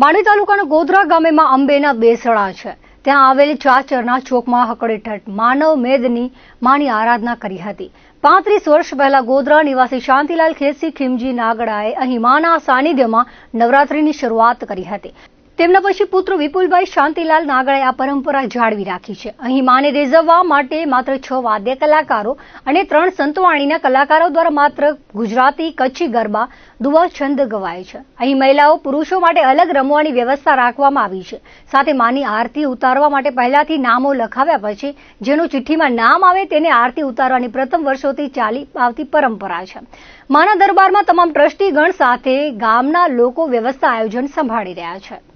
માંડવી તાલુકાના ગોધરા ગામેમાં અંબેના બેસડા છે ત્યાં આવેલ ચાચરના ચોકમાં હકડેઠઠ માનવ મેદની માની આરાધના કરી હતી પાંત્રીસ વર્ષ પહેલા ગોધરા નિવાસી શાંતિલાલ ખેસી ખીમજી નાગડાએ અહીં માના સાનિધ્યમાં નવરાત્રીની શરૂઆત કરી હતી તેમના પછી પુત્ર વિપુલભાઈ શાંતિલાલ નાગળે આ પરંપરા જાળવી રાખી છે અહીં માને રીઝવવા માટે માત્ર છ વાદ્ય કલાકારો અને ત્રણ સંતવાણીના કલાકારો દ્વારા માત્ર ગુજરાતી કચ્છી ગરબા દુવા છંદ ગવાય છે અહીં મહિલાઓ પુરુષો માટે અલગ રમવાની વ્યવસ્થા રાખવામાં આવી છે સાથે માની આરતી ઉતારવા માટે પહેલાથી નામો લખાવ્યા પછી જેનું ચિઠ્ઠીમાં નામ આવે તેને આરતી ઉતારવાની પ્રથમ વર્ષોથી ચાલી આવતી પરંપરા છે માના દરબારમાં તમામ ટ્રસ્ટીગણ સાથે ગામના લોકો વ્યવસ્થા આયોજન સંભાળી રહ્યા છે